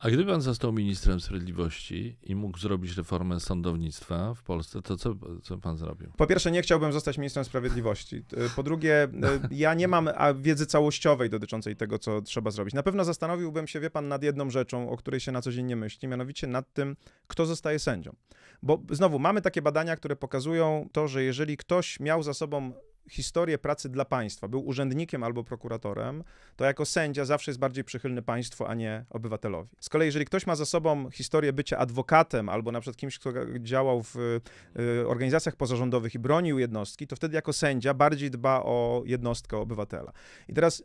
A gdyby pan został ministrem sprawiedliwości i mógł zrobić reformę sądownictwa w Polsce, to co, co pan zrobił? Po pierwsze, nie chciałbym zostać ministrem sprawiedliwości. Y, po drugie, y, ja nie mam wiedzy całościowej dotyczącej tego, co trzeba zrobić. Na pewno zastanowiłbym się, wie pan, nad jedną rzeczą, o której się na co dzień nie myśli, mianowicie nad tym, kto zostaje sędzią. Bo znowu mamy takie badania, które pokazują to, że jeżeli ktoś miał za sobą historię pracy dla państwa, był urzędnikiem albo prokuratorem, to jako sędzia zawsze jest bardziej przychylny państwu, a nie obywatelowi. Z kolei, jeżeli ktoś ma za sobą historię bycia adwokatem albo na przykład kimś, kto działał w y, organizacjach pozarządowych i bronił jednostki, to wtedy jako sędzia bardziej dba o jednostkę o obywatela. I teraz y,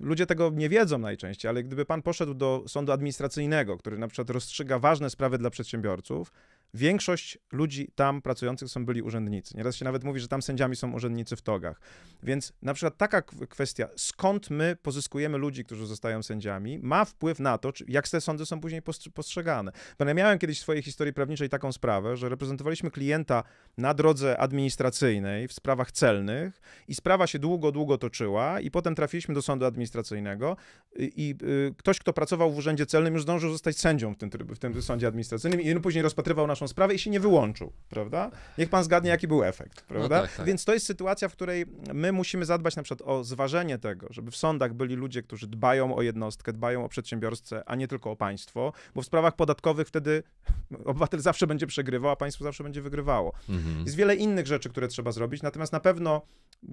ludzie tego nie wiedzą najczęściej, ale gdyby pan poszedł do sądu administracyjnego, który na przykład rozstrzyga ważne sprawy dla przedsiębiorców, Większość ludzi tam pracujących są byli urzędnicy. Nieraz się nawet mówi, że tam sędziami są urzędnicy w togach. Więc na przykład taka kwestia, skąd my pozyskujemy ludzi, którzy zostają sędziami, ma wpływ na to, jak te sądy są później postrzegane. Bo ja miałem kiedyś w swojej historii prawniczej taką sprawę, że reprezentowaliśmy klienta na drodze administracyjnej w sprawach celnych i sprawa się długo, długo toczyła i potem trafiliśmy do sądu administracyjnego i, i y, ktoś, kto pracował w urzędzie celnym już zdążył zostać sędzią w tym, w tym sądzie administracyjnym i no, później rozpatrywał naszą naszą sprawę i się nie wyłączył, prawda? Niech pan zgadnie, jaki był efekt, no prawda? No tak, tak. Więc to jest sytuacja, w której my musimy zadbać na przykład o zważenie tego, żeby w sądach byli ludzie, którzy dbają o jednostkę, dbają o przedsiębiorstwo, a nie tylko o państwo, bo w sprawach podatkowych wtedy obywatel zawsze będzie przegrywał, a państwo zawsze będzie wygrywało. Mhm. Jest wiele innych rzeczy, które trzeba zrobić, natomiast na pewno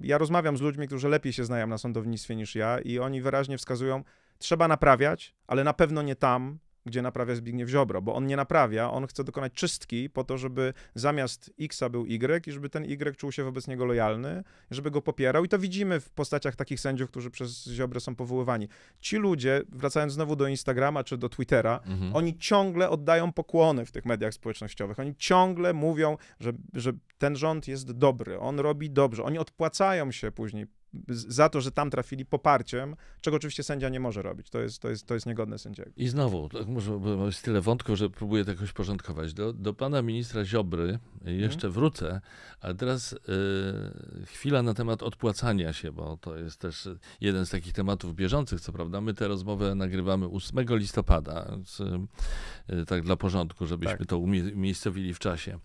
ja rozmawiam z ludźmi, którzy lepiej się znają na sądownictwie niż ja i oni wyraźnie wskazują, trzeba naprawiać, ale na pewno nie tam, gdzie naprawia Zbigniew Ziobro, bo on nie naprawia, on chce dokonać czystki po to, żeby zamiast X był Y i żeby ten Y czuł się wobec niego lojalny, żeby go popierał i to widzimy w postaciach takich sędziów, którzy przez Ziobrę są powoływani. Ci ludzie, wracając znowu do Instagrama czy do Twittera, mhm. oni ciągle oddają pokłony w tych mediach społecznościowych, oni ciągle mówią, że, że ten rząd jest dobry, on robi dobrze, oni odpłacają się później za to, że tam trafili poparciem, czego oczywiście sędzia nie może robić. To jest, to jest, to jest niegodne sędziego. I znowu, tak może jest tyle wątków, że próbuję to jakoś porządkować. Do, do pana ministra Ziobry jeszcze hmm. wrócę, a teraz y, chwila na temat odpłacania się, bo to jest też jeden z takich tematów bieżących, co prawda. My tę rozmowę nagrywamy 8 listopada, więc, y, tak dla porządku, żebyśmy tak. to umiejscowili w czasie.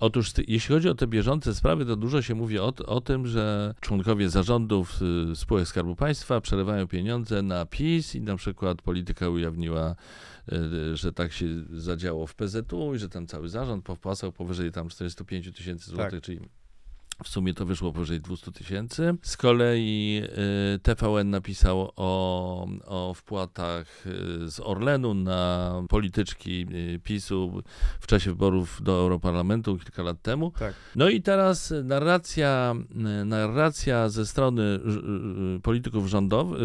Otóż jeśli chodzi o te bieżące sprawy, to dużo się mówi o, o tym, że członkowie zarządów y, spółek Skarbu Państwa przelewają pieniądze na PiS i na przykład polityka ujawniła, y, że tak się zadziało w PZU i że tam cały zarząd powpłacał powyżej tam 45 tysięcy złotych, tak. czyli w sumie to wyszło powyżej 200 tysięcy. Z kolei y, TVN napisał o, o wpłatach y, z Orlenu na polityczki y, PiSu w czasie wyborów do Europarlamentu kilka lat temu. Tak. No i teraz narracja, narracja ze strony polityków rządowych,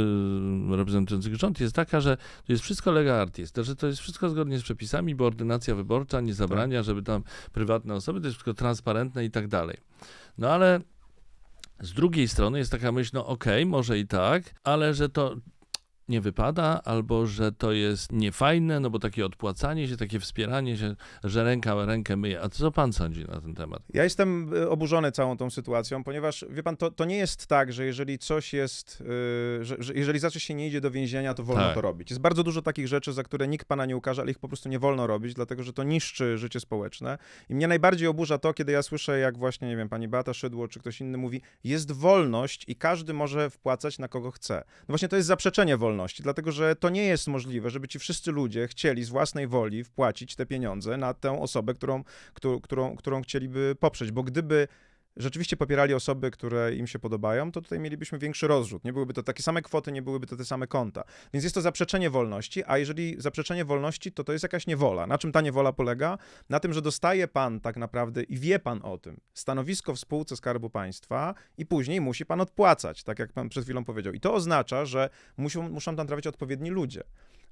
reprezentujących rząd jest taka, że to jest wszystko lega artis, że to jest wszystko zgodnie z przepisami, bo ordynacja wyborcza nie zabrania, tak. żeby tam prywatne osoby, to jest wszystko transparentne i tak dalej. No no ale z drugiej strony jest taka myśl, no okej, okay, może i tak, ale że to nie wypada, albo że to jest niefajne, no bo takie odpłacanie się, takie wspieranie się, że ręka rękę myje. A co pan sądzi na ten temat? Ja jestem e, oburzony całą tą sytuacją, ponieważ wie pan, to, to nie jest tak, że jeżeli coś jest, e, że, że, jeżeli za coś się nie idzie do więzienia, to wolno tak. to robić. Jest bardzo dużo takich rzeczy, za które nikt pana nie ukaże, ale ich po prostu nie wolno robić, dlatego że to niszczy życie społeczne. I mnie najbardziej oburza to, kiedy ja słyszę, jak właśnie, nie wiem, pani Beata Szydło czy ktoś inny mówi, jest wolność i każdy może wpłacać na kogo chce. No właśnie to jest zaprzeczenie wolności dlatego że to nie jest możliwe, żeby ci wszyscy ludzie chcieli z własnej woli wpłacić te pieniądze na tę osobę, którą, którą, którą, którą chcieliby poprzeć, bo gdyby rzeczywiście popierali osoby, które im się podobają, to tutaj mielibyśmy większy rozrzut. Nie byłyby to takie same kwoty, nie byłyby to te same konta. Więc jest to zaprzeczenie wolności, a jeżeli zaprzeczenie wolności, to to jest jakaś niewola. Na czym ta niewola polega? Na tym, że dostaje pan tak naprawdę i wie pan o tym stanowisko w spółce Skarbu Państwa i później musi pan odpłacać, tak jak pan przed chwilą powiedział. I to oznacza, że muszą, muszą tam trafić odpowiedni ludzie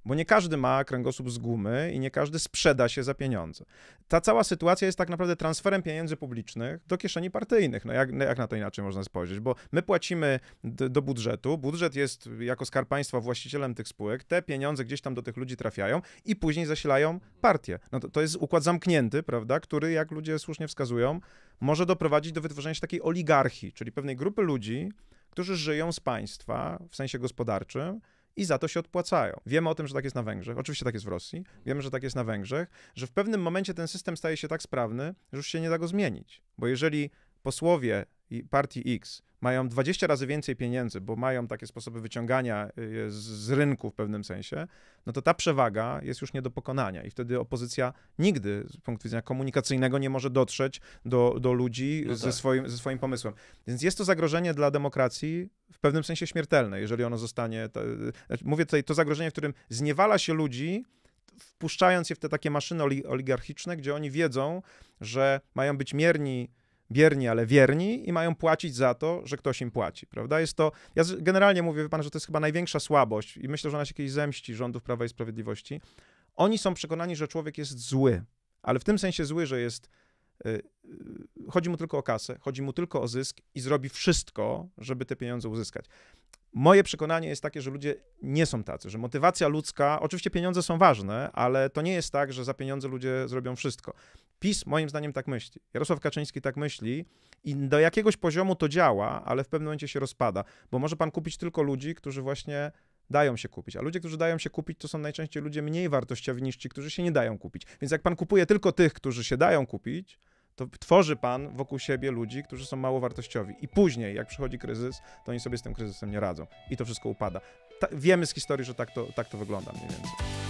bo nie każdy ma kręgosłup z gumy i nie każdy sprzeda się za pieniądze. Ta cała sytuacja jest tak naprawdę transferem pieniędzy publicznych do kieszeni partyjnych. No jak, no jak na to inaczej można spojrzeć? Bo my płacimy do, budżetu, budżet jest jako skarb państwa właścicielem tych spółek, te pieniądze gdzieś tam do tych ludzi trafiają i później zasilają partię. No to, to jest układ zamknięty, prawda, który, jak ludzie słusznie wskazują, może doprowadzić do wytworzenia się takiej oligarchii, czyli pewnej grupy ludzi, którzy żyją z państwa w sensie gospodarczym, i za to się odpłacają. Wiemy o tym, że tak jest na Węgrzech, oczywiście tak jest w Rosji, wiemy, że tak jest na Węgrzech, że w pewnym momencie ten system staje się tak sprawny, że już się nie da go zmienić. Bo jeżeli posłowie partii X mają 20 razy więcej pieniędzy, bo mają takie sposoby wyciągania y, z, rynku w pewnym sensie, no to ta przewaga jest już nie do pokonania i wtedy opozycja nigdy z punktu widzenia komunikacyjnego nie może dotrzeć do, do ludzi no ze, tak. swoim, ze swoim pomysłem. Więc jest to zagrożenie dla demokracji w pewnym sensie śmiertelne, jeżeli ono zostanie. To, znaczy mówię tutaj to zagrożenie, w którym zniewala się ludzi wpuszczając je w te takie maszyny oligarchiczne, gdzie oni wiedzą, że mają być mierni bierni, ale wierni i mają płacić za to, że ktoś im płaci, prawda? Jest to, ja generalnie mówię, wie pan, że to jest chyba największa słabość i myślę, że ona się kiedyś zemści rządów Prawa i Sprawiedliwości. Oni są przekonani, że człowiek jest zły, ale w tym sensie zły, że jest y, y, Chodzi mu tylko o kasę, chodzi mu tylko o zysk i zrobi wszystko, żeby te pieniądze uzyskać. Moje przekonanie jest takie, że ludzie nie są tacy, że motywacja ludzka, oczywiście pieniądze są ważne, ale to nie jest tak, że za pieniądze ludzie zrobią wszystko. PiS moim zdaniem tak myśli. Jarosław Kaczyński tak myśli i do jakiegoś poziomu to działa, ale w pewnym momencie się rozpada, bo może pan kupić tylko ludzi, którzy właśnie dają się kupić. A ludzie, którzy dają się kupić, to są najczęściej ludzie mniej wartościowi niż ci, którzy się nie dają kupić. Więc jak pan kupuje tylko tych, którzy się dają kupić, to tworzy pan wokół siebie ludzi, którzy są mało wartościowi. I później, jak przychodzi kryzys, to oni sobie z tym kryzysem nie radzą. I to wszystko upada. Ta, wiemy z historii, że tak to, tak to wygląda mniej więcej.